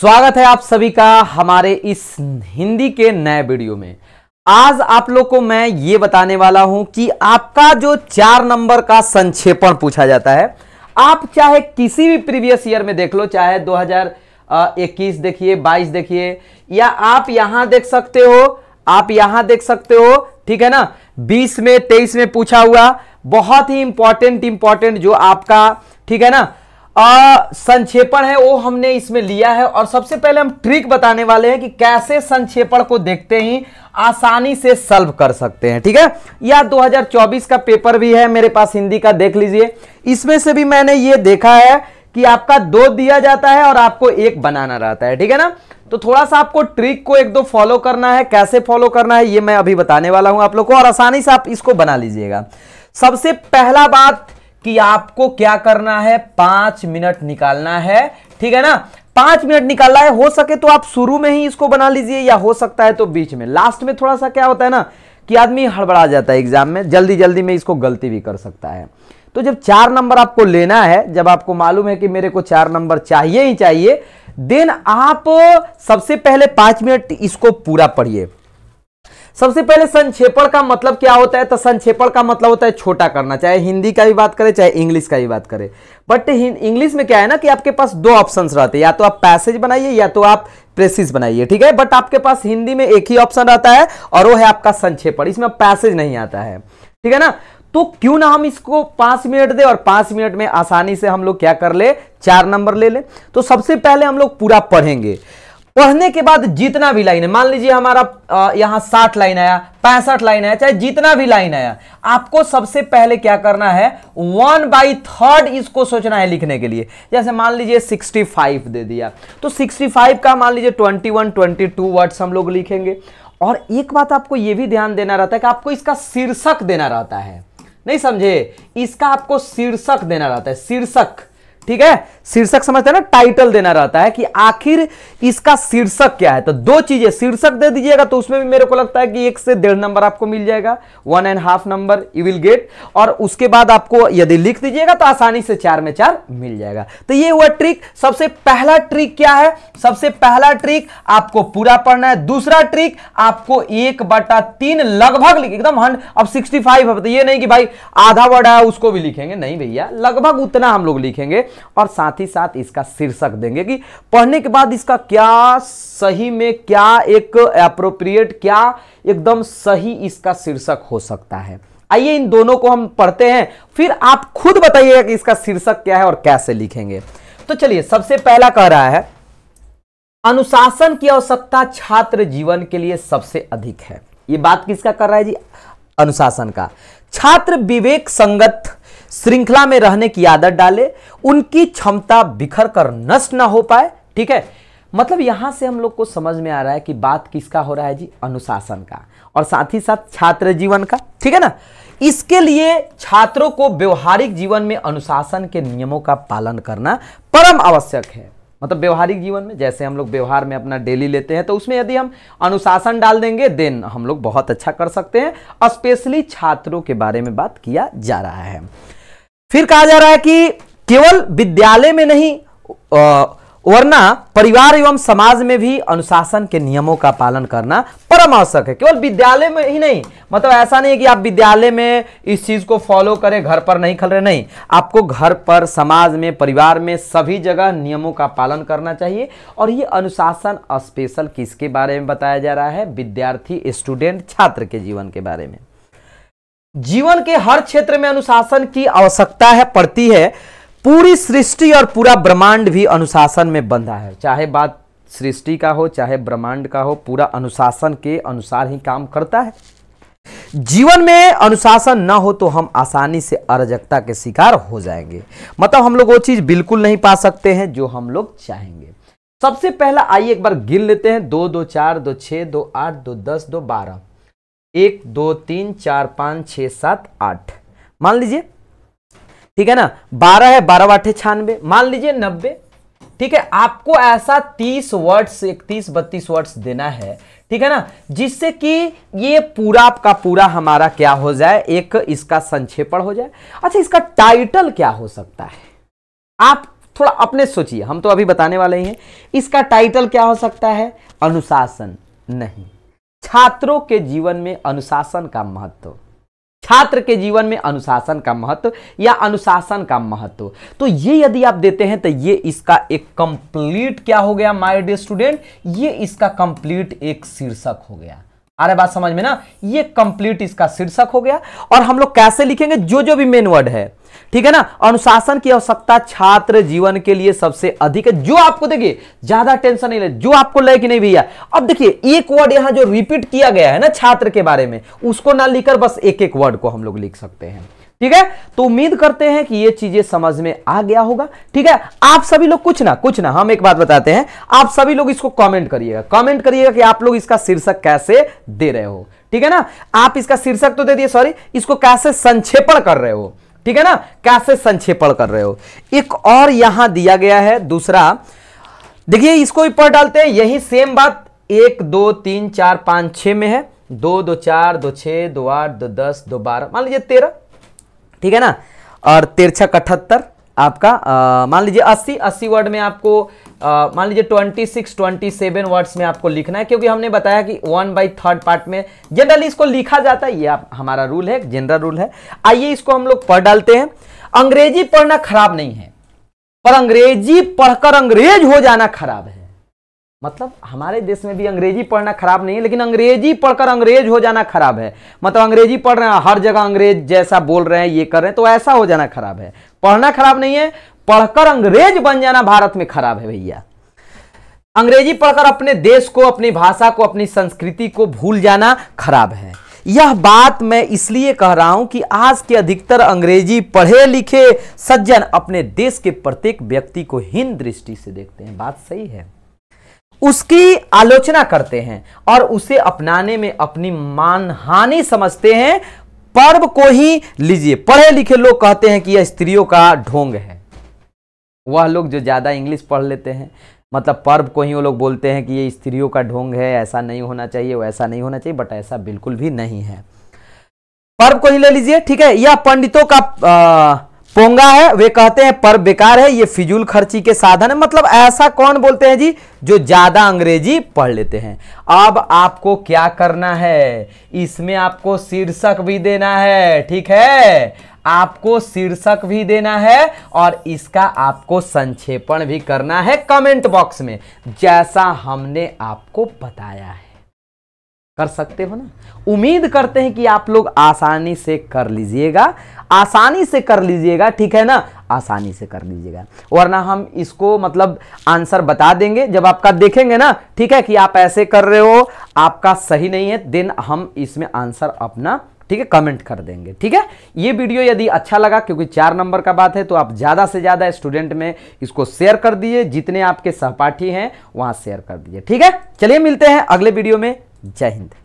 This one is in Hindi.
स्वागत है आप सभी का हमारे इस हिंदी के नए वीडियो में आज आप लोग को मैं ये बताने वाला हूं कि आपका जो चार नंबर का संक्षेपण पूछा जाता है आप चाहे किसी भी प्रीवियस ईयर में देख लो चाहे 2021 देखिए 22 देखिए या आप यहां देख सकते हो आप यहां देख सकते हो ठीक है ना 20 में 23 में पूछा हुआ बहुत ही इंपॉर्टेंट इंपॉर्टेंट जो आपका ठीक है ना संक्षेपण है वो हमने इसमें लिया है और सबसे पहले हम ट्रिक बताने वाले हैं कि कैसे संक्षेपण को देखते ही आसानी से सल्व कर सकते हैं ठीक है या 2024 का पेपर भी है मेरे पास हिंदी का देख लीजिए इसमें से भी मैंने ये देखा है कि आपका दो दिया जाता है और आपको एक बनाना रहता है ठीक है ना तो थोड़ा सा आपको ट्रिक को एक दो फॉलो करना है कैसे फॉलो करना है ये मैं अभी बताने वाला हूं आप लोग को और आसानी से आप इसको बना लीजिएगा सबसे पहला बात कि आपको क्या करना है पांच मिनट निकालना है ठीक है ना पांच मिनट निकालना है हो सके तो आप शुरू में ही इसको बना लीजिए या हो सकता है तो बीच में लास्ट में थोड़ा सा क्या होता है ना कि आदमी हड़बड़ा जाता है एग्जाम में जल्दी जल्दी में इसको गलती भी कर सकता है तो जब चार नंबर आपको लेना है जब आपको मालूम है कि मेरे को चार नंबर चाहिए ही चाहिए देन आप सबसे पहले पांच मिनट इसको पूरा पढ़िए सबसे पहले संक्षेपण का मतलब क्या होता है तो संक्षेपण का मतलब होता है छोटा करना चाहे हिंदी का भी बात करें चाहे इंग्लिश का भी बात करें बट इंग्लिश में क्या है ना कि आपके पास दो ऑप्शंस रहते हैं या तो आप पैसेज बनाइए या तो आप प्रेसिस बनाइए ठीक है बट आपके पास हिंदी में एक ही ऑप्शन रहता है और वो है आपका संक्षेपण इसमें पैसेज नहीं आता है ठीक है ना तो क्यों ना हम इसको पांच मिनट दे और पांच मिनट में आसानी से हम लोग क्या कर ले चार नंबर ले ले तो सबसे पहले हम लोग पूरा पढ़ेंगे पढ़ने के बाद जितना भी लाइन है मान लीजिए हमारा यहां साठ लाइन आया पैंसठ लाइन आया चाहे जितना भी लाइन आया आपको सबसे पहले क्या करना है वन बाई थर्ड इसको सोचना है लिखने के लिए जैसे मान लीजिए सिक्सटी फाइव दे दिया तो सिक्सटी फाइव का मान लीजिए twenty one twenty two words हम लोग लिखेंगे और एक बात आपको यह भी ध्यान देना रहता है कि आपको इसका शीर्षक देना रहता है नहीं समझे इसका आपको शीर्षक देना रहता है शीर्षक ठीक है शीर्षक समझते हैं ना टाइटल देना रहता है कि आखिर इसका शीर्षक क्या है तो दो चीजें शीर्षक दे दीजिएगा तो उसमें भी मेरे को लगता है कि एक से डेढ़ नंबर आपको मिल जाएगा one and half number you will get और उसके बाद आपको यदि लिख दीजिएगा तो आसानी से चार में चार मिल जाएगा तो ये हुआ ट्रिक सबसे पहला ट्रिक क्या है सबसे पहला ट्रिक आपको पूरा पढ़ना है दूसरा ट्रिक आपको एक बटा तीन लगभग एकदम हंड अब सिक्सटी फाइव है तो ये नहीं कि भाई आधा वर्ड आया उसको भी लिखेंगे नहीं भैया लगभग उतना हम लोग लिखेंगे और साथ ही साथ इसका शीर्षक देंगे कि पढ़ने के बाद इसका क्या सही में क्या एक अप्रोप्रिएट क्या एकदम सही इसका शीर्षक हो सकता है आइए इन दोनों को हम पढ़ते हैं फिर आप खुद बताइएगा कि इसका शीर्षक क्या है और कैसे लिखेंगे तो चलिए सबसे पहला कह रहा है अनुशासन की आवश्यकता छात्र जीवन के लिए सबसे अधिक है ये बात किसका कर रहा है जी अनुशासन का छात्र विवेक संगत श्रृंखला में रहने की आदत डाले उनकी क्षमता बिखर कर नष्ट ना हो पाए ठीक है मतलब यहां से हम लोग को समझ में आ रहा है कि बात किसका हो रहा है जी अनुशासन का और साथ ही साथ छात्र जीवन का ठीक है ना इसके लिए छात्रों को व्यवहारिक जीवन में अनुशासन के नियमों का पालन करना परम आवश्यक है मतलब व्यवहारिक जीवन में जैसे हम लोग व्यवहार में अपना डेली लेते हैं तो उसमें यदि हम अनुशासन डाल देंगे देन हम लोग बहुत अच्छा कर सकते हैं स्पेशली छात्रों के बारे में बात किया जा रहा है फिर कहा जा रहा है कि केवल विद्यालय में नहीं वरना परिवार एवं समाज में भी अनुशासन के नियमों का पालन करना परम आवश्यक है केवल विद्यालय में ही नहीं मतलब ऐसा नहीं है कि आप विद्यालय में इस चीज़ को फॉलो करें घर पर नहीं खल रहे नहीं आपको घर पर समाज में परिवार में सभी जगह नियमों का पालन करना चाहिए और ये अनुशासन स्पेशल किसके बारे में बताया जा रहा है विद्यार्थी स्टूडेंट छात्र के जीवन के बारे में जीवन के हर क्षेत्र में अनुशासन की आवश्यकता है पड़ती है पूरी सृष्टि और पूरा ब्रह्मांड भी अनुशासन में बंधा है चाहे बात सृष्टि का हो चाहे ब्रह्मांड का हो पूरा अनुशासन के अनुसार ही काम करता है जीवन में अनुशासन ना हो तो हम आसानी से अराजकता के शिकार हो जाएंगे मतलब हम लोग वो चीज़ बिल्कुल नहीं पा सकते हैं जो हम लोग चाहेंगे सबसे पहला आइए एक बार गिन लेते हैं दो दो चार दो छः दो आठ दो दस दो बारह एक दो तीन चार पाँच छः सात आठ मान लीजिए ठीक है ना बारह है बारह आठे छानबे मान लीजिए नब्बे ठीक है आपको ऐसा तीस वर्ड्स इकतीस बत्तीस वर्ड्स देना है ठीक है ना जिससे कि ये पूरा आपका पूरा हमारा क्या हो जाए एक इसका संक्षेपण हो जाए अच्छा इसका टाइटल क्या हो सकता है आप थोड़ा अपने सोचिए हम तो अभी बताने वाले ही हैं इसका टाइटल क्या हो सकता है अनुशासन नहीं छात्रों के जीवन में अनुशासन का महत्व छात्र के जीवन में अनुशासन का महत्व या अनुशासन का महत्व तो ये यदि आप देते हैं तो ये इसका एक कंप्लीट क्या हो गया माय डे स्टूडेंट ये इसका कंप्लीट एक शीर्षक हो गया अरे बात समझ में ना ये कंप्लीट इसका शीर्षक हो गया और हम लोग कैसे लिखेंगे जो जो भी मेन वर्ड है ठीक है ना अनुशासन की आवश्यकता छात्र जीवन के लिए सबसे अधिक है जो आपको देखिए ज्यादा टेंशन नहीं ले जो आपको लगे कि नहीं भैया अब देखिए एक वर्ड यहां जो रिपीट किया गया है ना छात्र के बारे में उसको ना लिखकर बस एक एक वर्ड को हम लोग लिख सकते हैं ठीक है तो उम्मीद करते हैं कि ये चीजें समझ में आ गया होगा ठीक है आप सभी लोग कुछ ना कुछ ना हम एक बात बताते हैं आप सभी लोग इसको कमेंट करिएगा कमेंट करिएगा कि आप लोग इसका शीर्षक कैसे दे रहे हो ठीक है ना आप इसका शीर्षक तो दे दिए सॉरी इसको कैसे संक्षेपण कर रहे हो ठीक है ना कैसे संक्षेपण कर रहे हो एक और यहां दिया गया है दूसरा देखिए इसको भी पढ़ डालते हैं यही सेम बात एक दो तीन चार पांच छ में है दो दो चार दो छ दो आठ दो दस दो बारह मान लीजिए तेरह ठीक है ना और तिरछा अठहत्तर आपका मान लीजिए 80 80 वर्ड में आपको मान लीजिए 26 27 वर्ड्स में आपको लिखना है क्योंकि हमने बताया कि वन बाई थर्ड पार्ट में जनरली इसको लिखा जाता है ये आप हमारा रूल है जनरल रूल है आइए इसको हम लोग पढ़ डालते हैं अंग्रेजी पढ़ना खराब नहीं है पर अंग्रेजी पढ़कर अंग्रेज हो जाना खराब है मतलब हमारे देश में भी अंग्रेजी पढ़ना खराब नहीं है लेकिन अंग्रेजी पढ़कर अंग्रेज हो जाना खराब है मतलब अंग्रेजी पढ़ रहे हैं हर जगह अंग्रेज जैसा बोल रहे हैं ये कर रहे हैं तो ऐसा हो जाना खराब है पढ़ना खराब नहीं है पढ़कर अंग्रेज बन जाना भारत में खराब है भैया अंग्रेजी पढ़कर अपने देश को अपनी भाषा को अपनी संस्कृति को भूल जाना खराब है यह बात मैं इसलिए कह रहा हूं कि आज के अधिकतर अंग्रेजी पढ़े लिखे सज्जन अपने देश के प्रत्येक व्यक्ति को हीन दृष्टि से देखते हैं बात सही है उसकी आलोचना करते हैं और उसे अपनाने में अपनी मानहानि समझते हैं पर्व को ही लीजिए पढ़े लिखे लोग कहते हैं कि यह स्त्रियों का ढोंग है वह लोग जो ज़्यादा इंग्लिश पढ़ लेते हैं मतलब पर्व को ही वो लोग बोलते हैं कि ये स्त्रियों का ढोंग है ऐसा नहीं होना चाहिए वैसा नहीं होना चाहिए बट ऐसा बिल्कुल भी नहीं है पर्व को ही ले लीजिए ठीक है या पंडितों का आ, पोंगा है वे कहते हैं पर बेकार है ये फिजूल खर्ची के साधन है मतलब ऐसा कौन बोलते हैं जी जो ज़्यादा अंग्रेजी पढ़ लेते हैं अब आपको क्या करना है इसमें आपको शीर्षक भी देना है ठीक है आपको शीर्षक भी देना है और इसका आपको संक्षेपण भी करना है कमेंट बॉक्स में जैसा हमने आपको बताया है कर सकते हो ना उम्मीद करते हैं कि आप लोग आसानी से कर लीजिएगा आसानी से कर लीजिएगा ठीक है ना आसानी से कर लीजिएगा वरना हम इसको मतलब आंसर बता देंगे जब आपका देखेंगे ना ठीक है कि आप ऐसे कर रहे हो आपका सही नहीं है देन हम इसमें आंसर अपना ठीक है कमेंट कर देंगे ठीक है ये वीडियो यदि अच्छा लगा क्योंकि चार नंबर का बात है तो आप ज़्यादा से ज़्यादा स्टूडेंट में इसको शेयर कर दिए जितने आपके सहपाठी हैं वहाँ शेयर कर दिए ठीक है चलिए मिलते हैं अगले वीडियो में जय हिंद